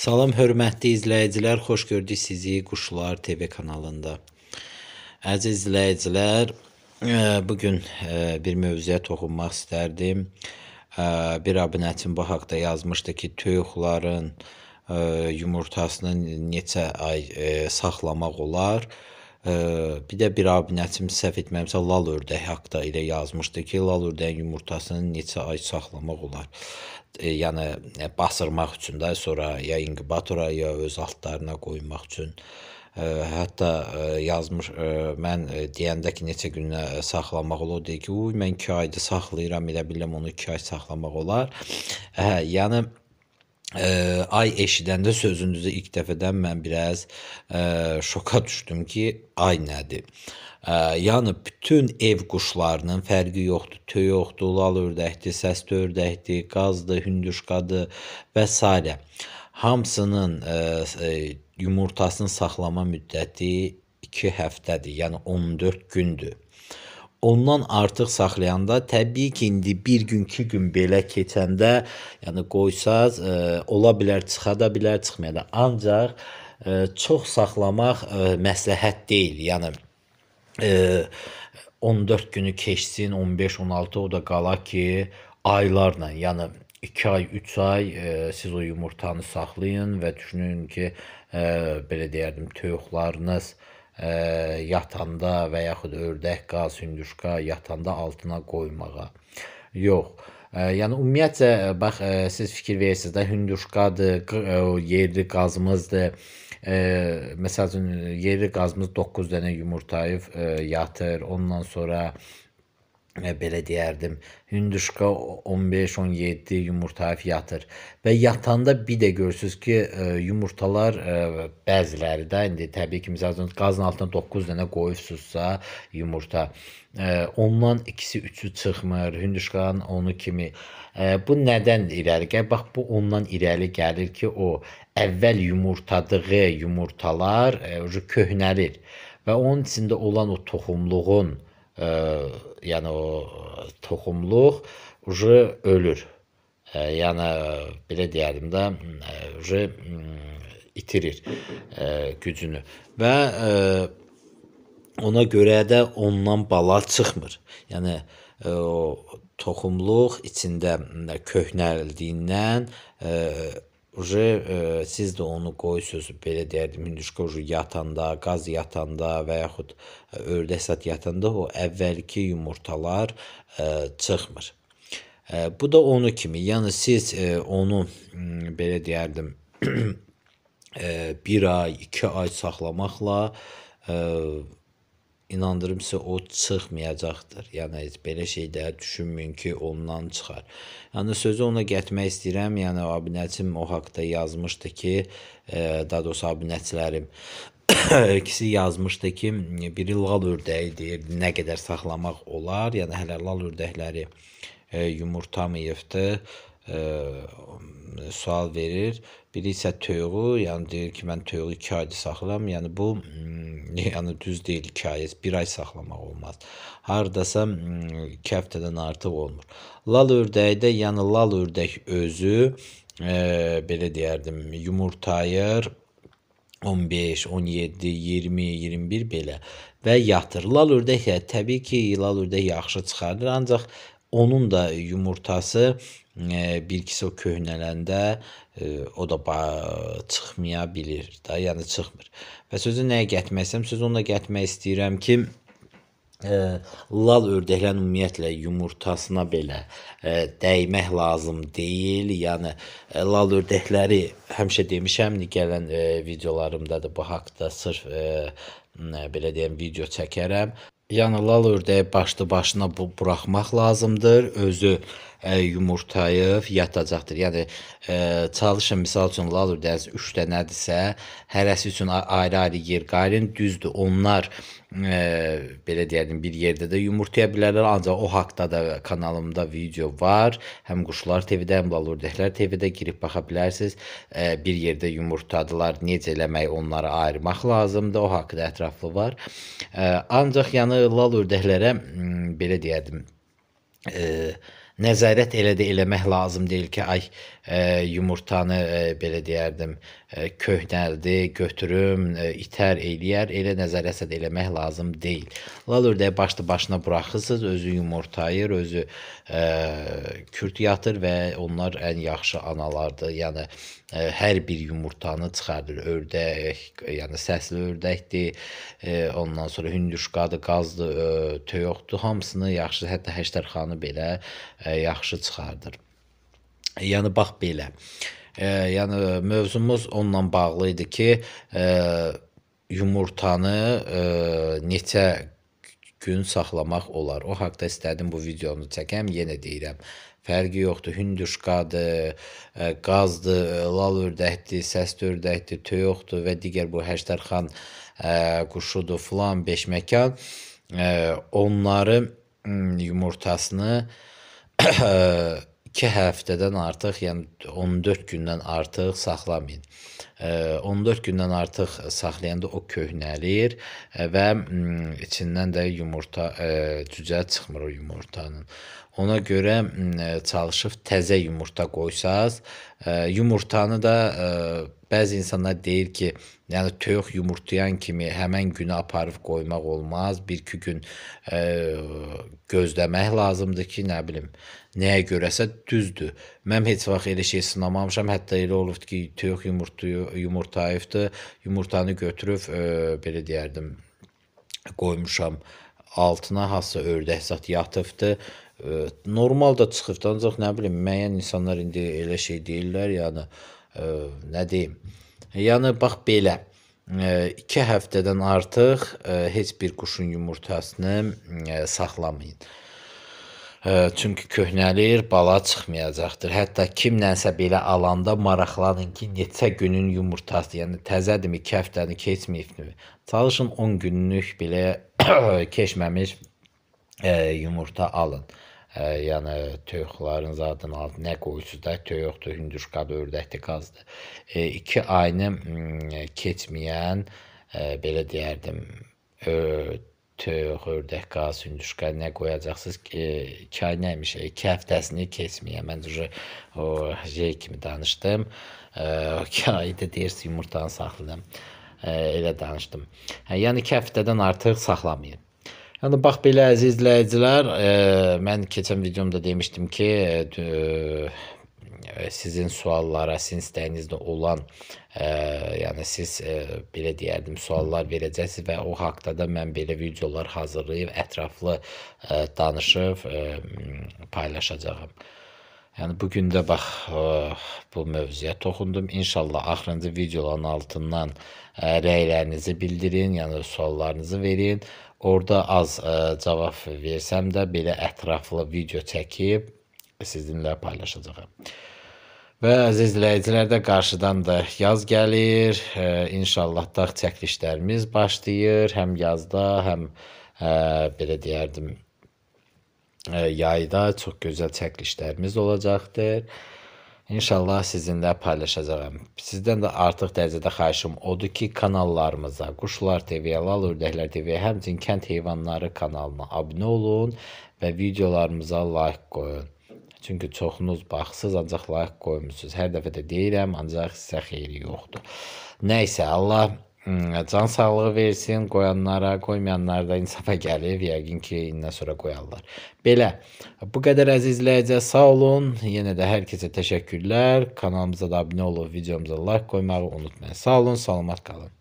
Salam hörmətli izləyicilər, xoş gördük sizi Quşlar TV kanalında. Əziz izləyicilər, e, bu gün e, bir mövzuya toxunmaq istərdim. E, bir abunəçim bu haqqda yazmışdı ki, toyuqların yumurtasını neçə ay saxlamaq olar? Bir də bir abunəçim səhv etməmsə lal ördək haqqda elə yazmışdı ki, lal ördəyin yumurtasını neçə ay saxlamaq olar? E, yəni e, basırmaq üçün də sonra ya inkubatora ya öz altlarına qoymaq üçün ə, e, hətta ə, yazmış ə, mən ə, deyəndə ki, neçə günə saxlamaq olur deyir ki, uy mən 2 aydır saxlayıram, elə bilirəm onu 2 ay saxlamaq olar. Hə, yəni Ə, ay eşidəndə sözünüzü ilk dəfədən mən biraz ə, e, şoka düşdüm ki, ay nədir? Ə, e, yəni bütün ev quşlarının fərqi yoxdur. Töy yoxdur, lal ördəkdir, səsli ördəkdir, qazdır, hündüşqadır və s. Hamsının ə, e, ə, yumurtasını saxlama müddəti 2 həftədir, yəni 14 gündür ondan artıq saxlayanda təbii ki, indi bir gün, iki gün belə keçəndə, yəni qoysaz, ə, e, ola bilər çıxa da bilər, çıxmaya da. Ancaq ə, e, çox saxlamaq ə, e, məsləhət deyil. Yəni ə, 14 günü keçsin, 15-16 o da qala ki, aylarla, yəni 2 ay, 3 ay e, siz o yumurtanı saxlayın və düşünün ki, e, belə deyərdim, toyuqlarınız e, yatanda və yaxud ördək, qaz, hündüşka yatanda altına qoymağa. Yox. Yəni ümumiyyətcə e, bax e, siz fikir verirsiniz də hündüşkadır, e, yerli qazımızdır. E, məsəl üçün yerli qazımız 9 dənə yumurtayıb e, yatır. Ondan sonra belə deyərdim, hündüşka 15-17 yumurtaya yatır. Və yatanda bir də görürsüz ki, e, yumurtalar e, bəziləri də indi təbii ki, məsəl üçün qazın altına 9 dənə qoyubsunuzsa yumurta, e, ondan ikisi, üçü çıxmır, hündüşkanın onu kimi. Bu nədən irəli gəlir? Bax bu ondan irəli gəlir ki, o əvvəl yumurtadığı yumurtalar köhnəlir və onun içində olan o toxumluğun yəni o toxumluq uje ölür. Yəni belə deyərdim də, uje itirir gücünü və ona görə də ondan bala çıxmır. Yəni o toxumluq içində köhnəldiyindən Uje e, siz də onu qoyursuz, belə deyərdim, hündüşka ucu yatanda, qaz yatanda və yaxud ördək sat yatanda o əvvəlki yumurtalar e, çıxmır. E, bu da onu kimi, yəni siz e, onu belə deyərdim, e, 1 ay, 2 ay saxlamaqla e, inandırım sizə o çıxmayacaqdır. Yəni heç belə şey də düşünməyin ki, ondan çıxar. Yəni sözü ona gətirmək istəyirəm. Yəni abunəçim o haqqda yazmışdı ki, e, daha doğrusu abunəçilərim ikisi yazmışdı ki, biri lal ördəyi deyir, nə qədər saxlamaq olar? Yəni hələ lal ördəkləri e, yumurtamayıbdı. E, e, sual verir. Biri isə teoru, yəni deyir ki, mən teoru 2 aydır saxlayıram. Yəni bu hmm, yəni düz deyil 2 ay, 1 ay saxlamaq olmaz. Hardasa 2 hmm, həftədən artıq olmur. Lal ördəkdə, yəni lal ördək özü e, belə deyərdim, yumurtayır 15, 17, 20, 21 belə və yatır. Lal ördək təbii ki, lal ördək yaxşı çıxardır, ancaq Onun da yumurtası e, bir-ikisi o köhnələndə e, o da çıxmaya bilir da, yəni çıxmır. Və sözü nəyə gətmək istəyirəm? Sözü ona gətmək istəyirəm ki, ə, e, lal ördəklər ümumiyyətlə yumurtasına belə ə, dəymək lazım deyil. Yəni ə, lal ördəkləri həmişə demişəm, gələn ə, videolarımda da bu haqqda sırf ə, belə deyim video çəkərəm yanılan ördəyi başlı başına bu buraxmaq lazımdır. Özü Yumurtayev yatacaqdır. Yəni e, çalışın misal üçün Lalu dəniz 3 dənədirsə, hərəsi üçün ayrı-ayrı yer qayırın. Düzdür, onlar ə, e, belə deyərdim bir yerdə də yumurtaya bilərlər. Ancaq o haqqda da kanalımda video var. Həm Quşlar TV-də, həm Lalurdehlər TV-də girib baxa bilərsiniz. Ə, e, bir yerdə yumurtladılar. Necə eləmək onları ayırmaq lazımdır. O haqqda ətraflı var. Ə, ancaq yəni Lalurdehlərə belə deyərdim. Ə, nəzarət elə də eləmək lazım deyil ki, ay ə, e, yumurtanı ə, e, belə deyərdim, ə, e, köhnəldi, götürüm, ə, itər, eləyər, elə nəzarətsə də eləmək lazım deyil. Lal ördəyi başlı başına buraxırsınız, özü yumurtayır, özü ə, kürt yatır və onlar ən yaxşı analardır. Yəni ə, hər bir yumurtanı çıxardır. Ördək, yəni səsli ördəkdir, ə, ondan sonra hündüşqadır, qazdır, ə, toyuqdur, hamısını yaxşı, hətta həştərxanı belə ə, yaxşı çıxardır. Yəni bax belə. E, yəni mövzumuz onunla bağlı idi ki, e, yumurtanı e, neçə gün saxlamaq olar. O haqqda istədim bu videonu çəkəm, yenə deyirəm. Fərqi yoxdur, hündüşqadır, qazdır, lal ördəkdir, səsli ördəkdir, töyüxdür və digər bu Həşdərxan quşudur, filan beş məkan. Onları yumurtasını 2 həftədən artıq, yəni 14 gündən artıq saxlamayın. 14 gündən artıq saxlayanda o köhnəlir və içindən də yumurta cücə çıxmır o yumurtanın. Ona görə çalışıb təzə yumurta qoysaz, yumurtanı da Bəzi insanlar deyir ki, yəni toyuq yumurtlayan kimi həmin günə aparıb qoymaq olmaz. Bir-iki gün ə, e, gözləmək lazımdır ki, nə bilim, nəyə görəsə düzdür. Mən heç vaxt elə şey sınamamışam. Hətta elə olubdu ki, toyuq yumurtluyu yumurtayıbdı. Yumurtanı götürüb ə, e, belə deyərdim qoymuşam altına hassa ördək zat yatıbdı e, normal da çıxıb ancaq nə bilim müəyyən insanlar indi elə şey deyirlər, yəni nə deyim? Yəni bax belə 2 həftədən artıq heç bir quşun yumurtasını saxlamayın. Çünki köhnəlir, bala çıxmayacaqdır. Hətta kimlənsə belə alanda maraqlanın ki, neçə günün yumurtası, yəni təzədirmi, 2 həftəni keçməyibmi? Çalışın 10 günlük belə keçməmiş yumurta alın e, yəni toyuqların zadının altı nə qoyusuz da toyuqdur, hündüşkadır, ördəkdir, qazdır. 2 e, ayını mm, keçməyən e, belə deyərdim toyuq, ördək, qaz, hündüşka nə qoyacaqsınız ki, e, çay nəmiş, 2 e, həftəsini keçməyə. Mən o şey kimi danışdım. E, ki ayda deyirsiz yumurtanı saxlayın. E, elə danışdım. E, yəni 2 həftədən artıq saxlamayın. Yəni bax belə əziz izləyicilər, e, mən keçən videomda demişdim ki, e, e, sizin suallara, sizin istəyinizdə olan, e, yəni siz e, belə deyərdim, suallar verəcəksiniz və o haqqda da mən belə videolar hazırlayıb ətraflı e, danışıb e, paylaşacağam. Yəni bu gün də bax ə, e, bu mövzuya toxundum. İnşallah axırıncı videoların altından ə, e, rəylərinizi bildirin, yəni suallarınızı verin. Orda az ə, e, cavab versəm də belə ətraflı video çəkib sizinlə paylaşacağam. Və əziz izləyicilər də qarşıdan da yaz gəlir. Ə, e, inşallah da çəkilişlərimiz başlayır, həm yazda, həm ə, e, belə deyərdim ə, yayda çox gözəl çəkilişlərimiz olacaqdır. İnşallah sizinlə paylaşacağam. Sizdən də artıq dərəcədə xahişim odur ki, kanallarımıza, Quşlar TV-yə, Lal Ördəklər TV-yə, həmçinin Kənd Heyvanları kanalına abunə olun və videolarımıza like qoyun. Çünki çoxunuz baxsız, ancaq like qoymusunuz. Hər dəfə də deyirəm, ancaq sizə xeyri yoxdur. Nəysə, Allah Hmm, can sağlığı versin, qoyanlara, qoymayanlara da insafa gəlib, yəqin ki, indən sonra qoyarlar. Belə. Bu qədər əziz izləyicə, sağ olun. Yenə də hər kəsə təşəkkürlər. Kanalımıza da abunə olub, videomuza like qoymağı unutmayın. Sağ olun, salamat qalın.